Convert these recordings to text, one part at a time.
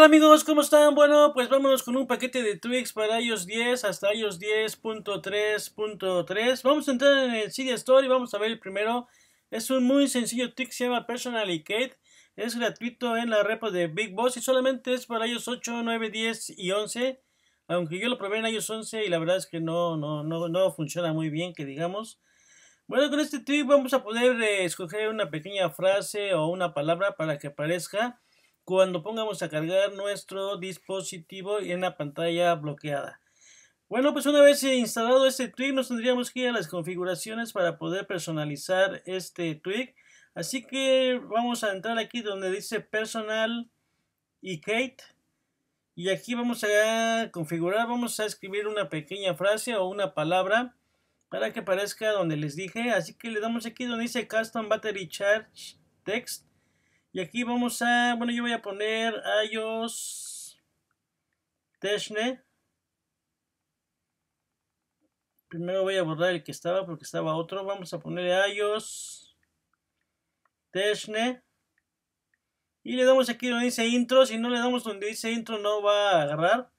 ¡Hola amigos? ¿Cómo están? Bueno, pues vámonos con un paquete de tweaks para iOS 10 hasta iOS 10.3.3 Vamos a entrar en el CD Store y vamos a ver el primero Es un muy sencillo tweak, se llama Kate. Es gratuito en la repo de Big Boss y solamente es para iOS 8, 9, 10 y 11 Aunque yo lo probé en iOS 11 y la verdad es que no, no, no, no funciona muy bien que digamos Bueno, con este tweak vamos a poder eh, escoger una pequeña frase o una palabra para que aparezca cuando pongamos a cargar nuestro dispositivo en la pantalla bloqueada. Bueno, pues una vez instalado este tweak, nos tendríamos que ir a las configuraciones para poder personalizar este tweak. Así que vamos a entrar aquí donde dice personal y Kate. Y aquí vamos a configurar, vamos a escribir una pequeña frase o una palabra para que aparezca donde les dije. Así que le damos aquí donde dice Custom Battery Charge Text. Y aquí vamos a, bueno, yo voy a poner iOS TESNE Primero voy a borrar el que estaba porque estaba otro. Vamos a poner iOS TESNE Y le damos aquí donde dice intro. Si no le damos donde dice intro no va a agarrar.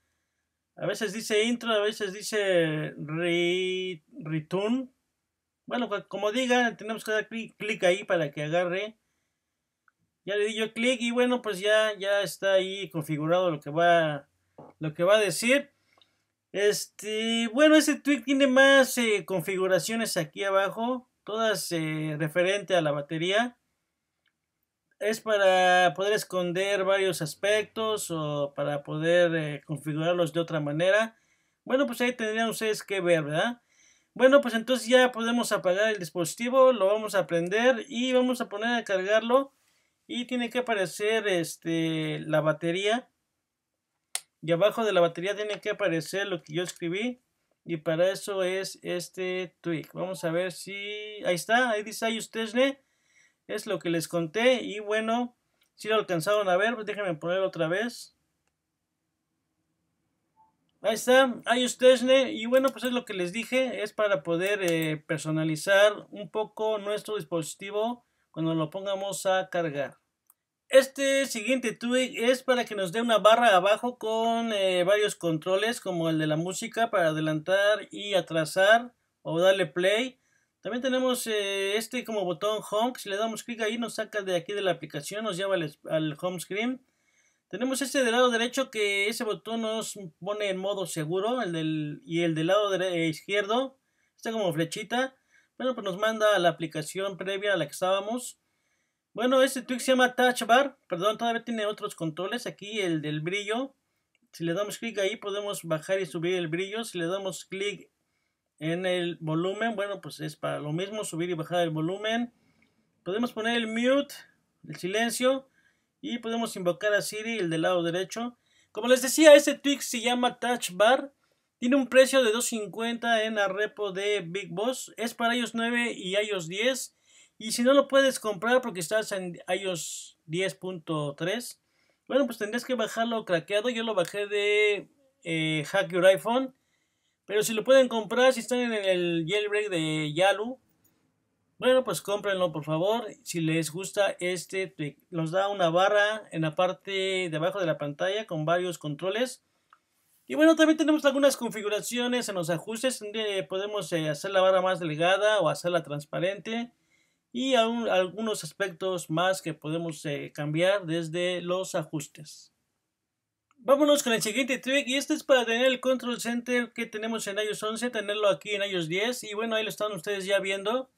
A veces dice intro, a veces dice return. Bueno, como diga, tenemos que dar clic ahí para que agarre ya le di yo clic y bueno, pues ya, ya está ahí configurado lo que va, lo que va a decir. Este, bueno, este tweet tiene más eh, configuraciones aquí abajo, todas eh, referente a la batería. Es para poder esconder varios aspectos o para poder eh, configurarlos de otra manera. Bueno, pues ahí tendrían ustedes que ver, ¿verdad? Bueno, pues entonces ya podemos apagar el dispositivo, lo vamos a prender y vamos a poner a cargarlo y tiene que aparecer este, la batería y abajo de la batería tiene que aparecer lo que yo escribí y para eso es este tweak vamos a ver si ahí está ahí dice ahí ustedes es lo que les conté y bueno si lo alcanzaron a ver déjenme poner otra vez ahí está ahí ustedes y bueno pues es lo que les dije es para poder eh, personalizar un poco nuestro dispositivo cuando lo pongamos a cargar este siguiente tweak es para que nos dé una barra abajo con eh, varios controles como el de la música para adelantar y atrasar o darle play. También tenemos eh, este como botón home, si le damos clic ahí nos saca de aquí de la aplicación, nos lleva al, home screen. Tenemos este del lado derecho que ese botón nos pone en modo seguro el del, y el del lado eh, izquierdo está como flechita. Bueno, pues nos manda a la aplicación previa a la que estábamos. Bueno, este tweak se llama Touch Bar. Perdón, todavía tiene otros controles. Aquí el del brillo. Si le damos clic ahí podemos bajar y subir el brillo. Si le damos clic en el volumen, bueno, pues es para lo mismo, subir y bajar el volumen. Podemos poner el mute, el silencio. Y podemos invocar a Siri, el del lado derecho. Como les decía, este tweak se llama Touch Bar. Tiene un precio de 2.50 en la repo de Big Boss. Es para iOS 9 y iOS 10. Y si no lo puedes comprar porque estás en iOS 10.3, bueno, pues tendrías que bajarlo craqueado. Yo lo bajé de eh, Hack Your iPhone. Pero si lo pueden comprar, si están en el jailbreak de Yalu, bueno, pues cómprenlo por favor. Si les gusta este nos da una barra en la parte de abajo de la pantalla con varios controles. Y bueno, también tenemos algunas configuraciones en los ajustes podemos eh, hacer la barra más delgada o hacerla transparente y aún algunos aspectos más que podemos eh, cambiar desde los ajustes. Vámonos con el siguiente trick y este es para tener el control center que tenemos en iOS 11, tenerlo aquí en iOS 10 y bueno ahí lo están ustedes ya viendo,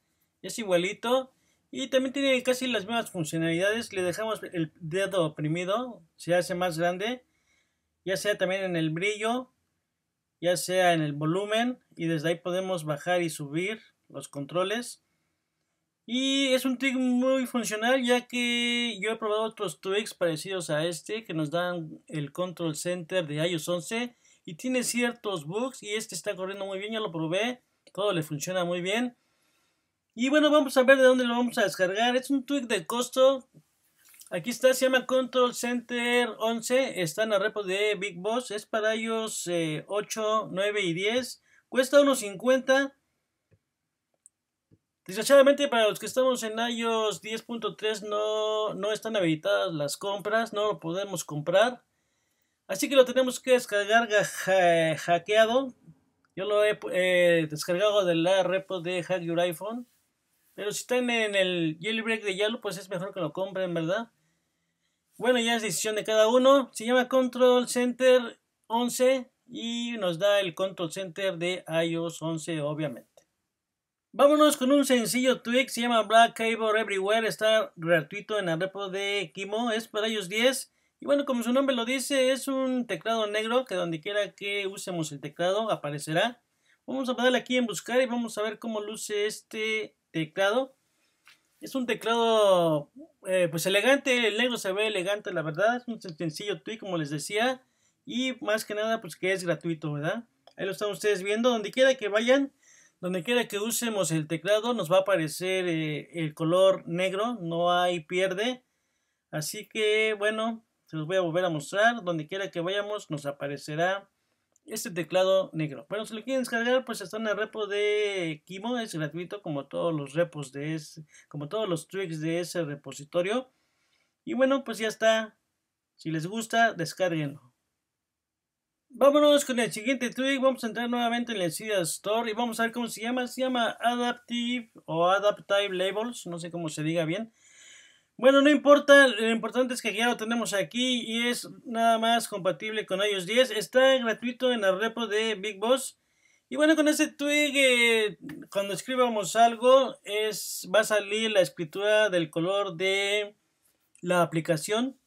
es igualito y también tiene casi las mismas funcionalidades, le dejamos el dedo oprimido, se hace más grande, ya sea también en el brillo, ya sea en el volumen y desde ahí podemos bajar y subir los controles y es un tweak muy funcional ya que yo he probado otros tweaks parecidos a este que nos dan el Control Center de iOS 11 y tiene ciertos bugs y este está corriendo muy bien, ya lo probé, todo le funciona muy bien. Y bueno, vamos a ver de dónde lo vamos a descargar. Es un tweak de costo. Aquí está, se llama Control Center 11. Está en la repo de Big Boss. Es para iOS 8, eh, 9 y 10. Cuesta unos 50. Desgraciadamente para los que estamos en iOS 10.3 no, están habilitadas las compras, no lo podemos comprar. Así que lo tenemos que descargar hackeado. Yo lo he eh, descargado de la repo de Hack Your iPhone. Pero si están en el jailbreak de Yalo, pues es mejor que lo compren, ¿verdad? Bueno, ya es decisión de cada uno. Se llama Control Center 11 y nos da el Control Center de iOS 11, obviamente. Vámonos con un sencillo tweak, se llama Black Cable Everywhere, está gratuito en el repo de Kimo, es para ellos 10. Y bueno, como su nombre lo dice, es un teclado negro que donde quiera que usemos el teclado aparecerá. Vamos a darle aquí en buscar y vamos a ver cómo luce este teclado. Es un teclado eh, pues elegante, el negro se ve elegante la verdad, es un sencillo tweak como les decía. Y más que nada pues que es gratuito, ¿verdad? Ahí lo están ustedes viendo, donde quiera que vayan donde quiera que usemos el teclado nos va a aparecer eh, el color negro, no hay pierde. Así que bueno, se los voy a volver a mostrar. Donde quiera que vayamos nos aparecerá este teclado negro. Bueno, si lo quieren descargar, pues está en el repo de Kimo, es gratuito como todos los repos de ese, como todos los tricks de ese repositorio. Y bueno, pues ya está. Si les gusta, descarguenlo. Vámonos con el siguiente tweet. Vamos a entrar nuevamente en la SIDA Store y vamos a ver cómo se llama. Se llama Adaptive o Adaptive Labels. No sé cómo se diga bien. Bueno, no importa. Lo importante es que ya lo tenemos aquí y es nada más compatible con iOS 10. Está gratuito en el repo de Big Boss. Y bueno, con ese tweet eh, cuando escribamos algo, es, va a salir la escritura del color de la aplicación.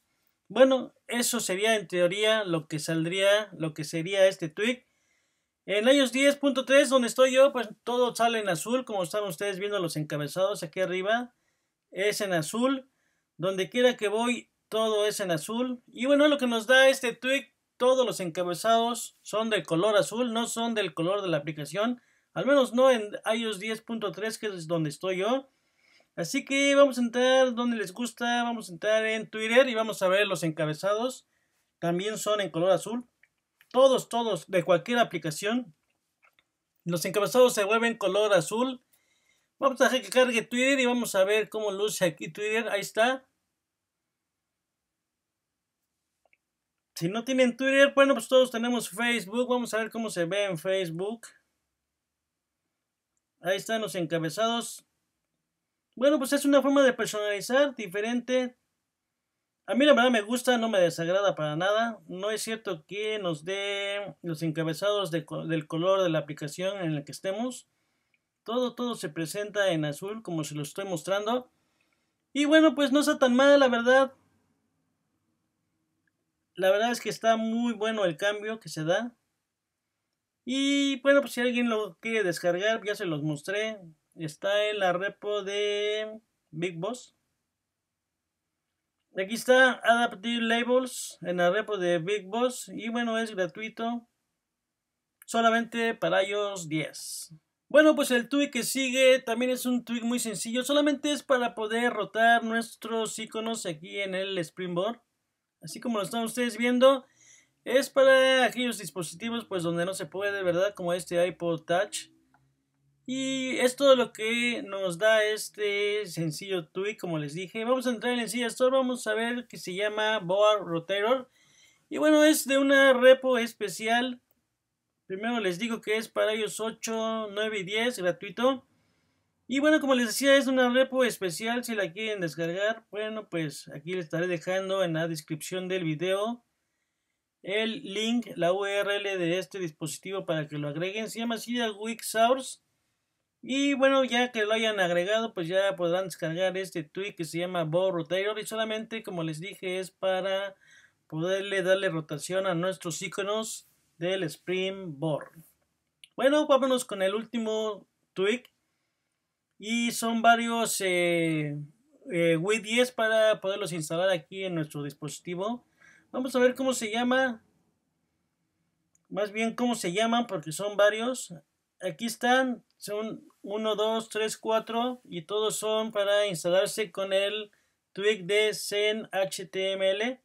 Bueno, eso sería en teoría lo que saldría, lo que sería este tweak. En iOS 10.3, donde estoy yo, pues todo sale en azul, como están ustedes viendo los encabezados aquí arriba. Es en azul. Donde quiera que voy, todo es en azul. Y bueno, lo que nos da este tweak, todos los encabezados son de color azul, no son del color de la aplicación. Al menos no en iOS 10.3, que es donde estoy yo. Así que vamos a entrar donde les gusta, vamos a entrar en Twitter y vamos a ver los encabezados. También son en color azul. Todos, todos, de cualquier aplicación. Los encabezados se vuelven color azul. Vamos a dejar que cargue Twitter y vamos a ver cómo luce aquí Twitter. Ahí está. Si no tienen Twitter, bueno, pues todos tenemos Facebook. Vamos a ver cómo se ve en Facebook. Ahí están los encabezados. Bueno, pues es una forma de personalizar diferente. A mí la verdad me gusta, no me desagrada para nada. No es cierto que nos dé los encabezados del color de la aplicación en la que estemos. Todo, todo se presenta en azul como se lo estoy mostrando. Y bueno, pues no está tan mal, la verdad. La verdad es que está muy bueno el cambio que se da. Y bueno, pues si alguien lo quiere descargar, ya se los mostré. Está en la repo de Big Boss. Aquí está Adaptive Labels en la repo de Big Boss. Y bueno, es gratuito. Solamente para iOS 10. Bueno, pues el tweak que sigue también es un tweak muy sencillo. Solamente es para poder rotar nuestros iconos aquí en el Springboard. Así como lo están ustedes viendo. Es para aquellos dispositivos pues donde no se puede, ¿verdad? Como este iPod Touch. Y es todo lo que nos da este sencillo tweet, como les dije. Vamos a entrar en el Silla Store, vamos a ver que se llama boar Rotator. Y bueno, es de una repo especial. Primero les digo que es para ellos 8, 9 y 10, gratuito. Y bueno, como les decía, es una repo especial. Si la quieren descargar, bueno, pues aquí les estaré dejando en la descripción del video el link, la URL de este dispositivo para que lo agreguen. Se llama SIDA Wix Source. Y bueno, ya que lo hayan agregado, pues ya podrán descargar este tweak que se llama Bow Rotator. Y solamente, como les dije, es para poderle darle rotación a nuestros iconos del Spring Board. Bueno, vámonos con el último tweak. Y son varios eh, 10 eh, para poderlos instalar aquí en nuestro dispositivo. Vamos a ver cómo se llama. Más bien cómo se llaman porque son varios. Aquí están. Son 1, 2, 3, 4 y todos son para instalarse con el Twig de Zen HTML.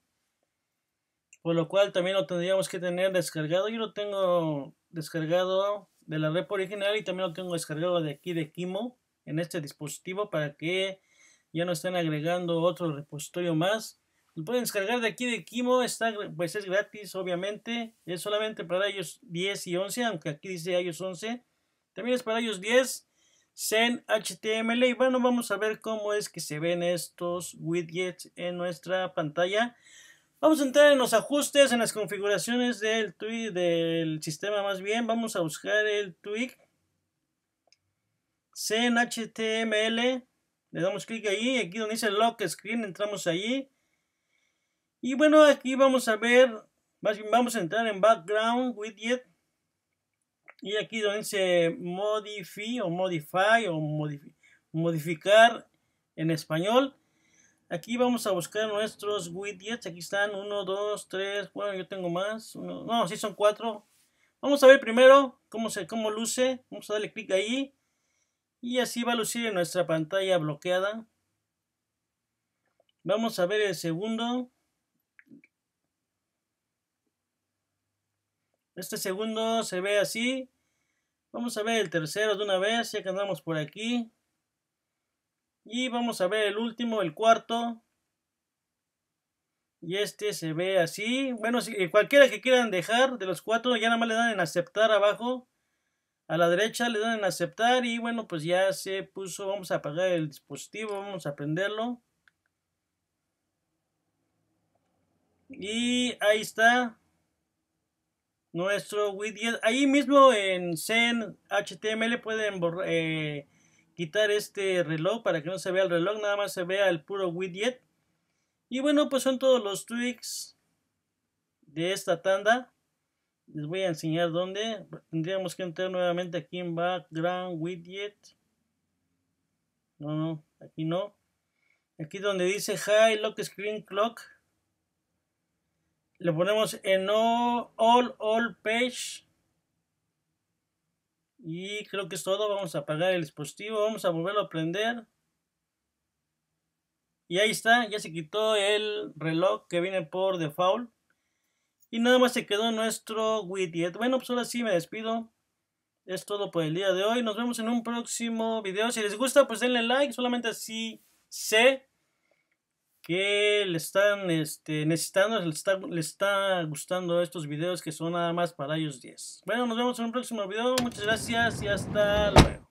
Por lo cual también lo tendríamos que tener descargado. Yo lo tengo descargado de la red original y también lo tengo descargado de aquí de Kimo en este dispositivo para que ya no estén agregando otro repositorio más. Lo pueden descargar de aquí de Kimo, está, pues es gratis obviamente, es solamente para iOS 10 y 11, aunque aquí dice iOS 11. También es para iOS 10 Zen HTML y bueno vamos a ver cómo es que se ven estos widgets en nuestra pantalla vamos a entrar en los ajustes en las configuraciones del del sistema más bien vamos a buscar el tweak Zen HTML le damos clic ahí aquí donde dice lock screen entramos allí y bueno aquí vamos a ver más bien vamos a entrar en background widget y aquí donde dice modify o modify o modificar en español aquí vamos a buscar nuestros widgets aquí están 1 2 3 bueno yo tengo más no si son 4 vamos a ver primero cómo se cómo luce vamos a darle clic ahí y así va a lucir en nuestra pantalla bloqueada vamos a ver el segundo este segundo se ve así Vamos a ver el tercero de una vez, ya que andamos por aquí. Y vamos a ver el último, el cuarto. Y este se ve así. Bueno, si eh, cualquiera que quieran dejar de los cuatro, ya nada más le dan en aceptar abajo. A la derecha le dan en aceptar y bueno, pues ya se puso. Vamos a apagar el dispositivo, vamos a prenderlo. Y ahí está nuestro widget. Ahí mismo en Zen HTML pueden eh, quitar este reloj para que no se vea el reloj, nada más se vea el puro widget. Y bueno, pues son todos los tweaks de esta tanda. Les voy a enseñar dónde. Tendríamos que entrar nuevamente aquí en Background Widget. No, no, aquí no. Aquí donde dice High Lock Screen Clock. Le ponemos en all, all page. Y creo que es todo. Vamos a apagar el dispositivo. Vamos a volverlo a prender. Y ahí está. Ya se quitó el reloj que viene por default. Y nada más se quedó nuestro widget. Bueno, pues ahora sí me despido. Es todo por el día de hoy. Nos vemos en un próximo video. Si les gusta, pues denle like. Solamente así sé que le están este, necesitando, le está, le está gustando estos videos que son nada más para ellos 10. Bueno, nos vemos en un próximo video. Muchas gracias y hasta luego.